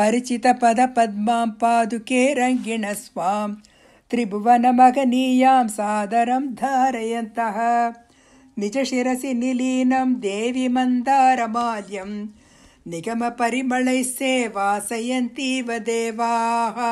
परिचितपदपद्मां पादुके रङ्गिणस्वां स्वां त्रिभुवनमघनीयां सादरं धारयन्तः निजशिरसि निलीनं देवि मन्दारमाल्यं निगमपरिमलैः सेवासयन्तीव देवाः